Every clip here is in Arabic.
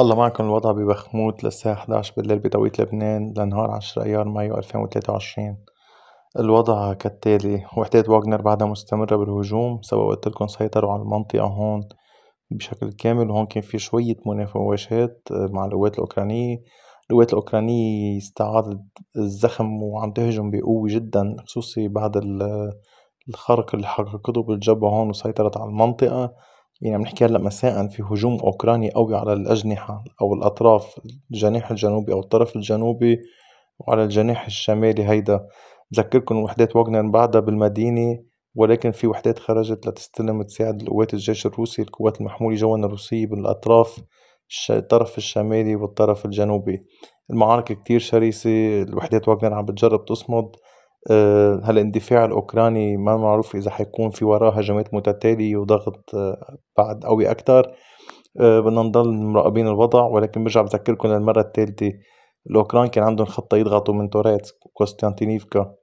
الله معكم الوضع ببخموت للساعة 11 بالليل بتوقيت لبنان لنهار 10 أيار مايو 2023 الوضع كالتالي وحدات واغنر بعدها مستمرة بالهجوم سبق قلت لكم سيطروا على المنطقة هون بشكل كامل وهون كان في شوية مناوشات مع القوات الأوكرانية القوات الأوكرانية استعادت الزخم وعم تهجم بقوة جدا خصوصي بعد الخرق اللي حققته بالجبهة هون وسيطرت على المنطقة يعني عم نحكي هلا مساء في هجوم أوكراني قوي على الأجنحة أو الأطراف الجناح الجنوبي أو الطرف الجنوبي وعلى الجناح الشمالي هيدا بذكركم وحدات واجنر بعدها بالمدينة ولكن في وحدات خرجت لتستلم تساعد قوات الجيش الروسي القوات المحمولة جوا الروسية بالأطراف الطرف الشمالي والطرف الجنوبي المعارك كتير شرسة الوحدات واجنر عم بتجرب تصمد هالاندفاع آه، الاندفاع الأوكراني ما معروف إذا حيكون في وراه هجمات متتالية وضغط آه، بعد قوي أكتر آه، بدنا نضل مراقبين الوضع ولكن برجع بذكركم للمرة الثالثة الأوكران كان عندهم خطة يضغطوا من توريتسك وكوستانتينيفكا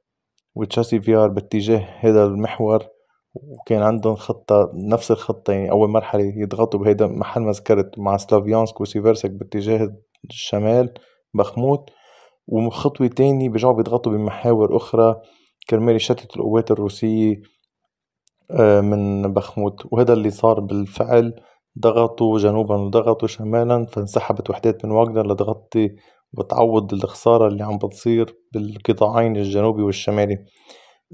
وتشاسي فيار باتجاه هذا المحور وكان عندهم خطة نفس الخطة يعني أول مرحلة يضغطوا بهيدا محل ما ذكرت مع سلافيانسك وسيفيرسك باتجاه الشمال بخموت وخطوة تاني بيرجعوا بيضغطوا بمحاور أخرى كرمال يشتت القوات الروسية آه، من بخموت وهذا اللي صار بالفعل ضغطوا جنوبا وضغطوا شمالا فانسحبت وحدات من واجنر لتغطي وتعوض الخسارة اللي عم بتصير بالقطاعين الجنوبي والشمالي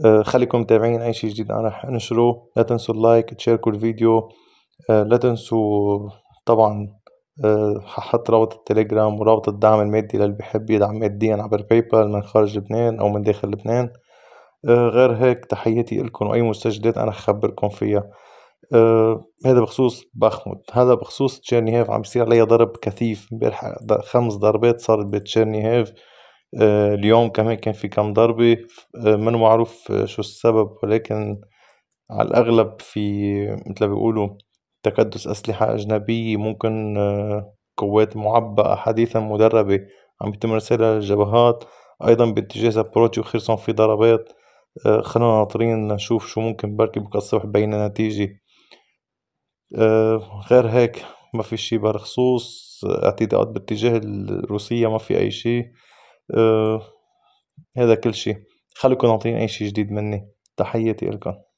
آه، خليكم متابعين أي شي جديد أنا رح أنشره لا تنسوا اللايك تشاركوا الفيديو آه، لا تنسوا طبعا ححط رابط التليجرام ورابط الدعم المادي للي بيحب يدعم ماديا عبر باي بال من خارج لبنان أو من داخل لبنان آه، غير هيك تحياتي إلكن وأي مستجدات أنا خبركن فيها آه، هذا بخصوص بخمود هذا بخصوص هاف عم بيصير عليها ضرب كثيف امبارح خمس ضربات صارت هاف آه، اليوم كمان كان في كم ضربة من معروف شو السبب ولكن على الأغلب في متل ما بيقولوا تكدس أسلحة أجنبية ممكن آه، قوات معبأة حديثا مدربة عم يتم إرسالها للجبهات أيضا باتجاه زابروتشي وخيرسون في ضربات آه، خلونا ناطرين نشوف شو ممكن بركي بكرة الصبح بين نتيجة آه، غير هيك ما في شي بالخصوص اعتداءات باتجاه الروسية ما في أي شي هذا كل شي خليكم ناطرين أي شي جديد مني تحياتي لكم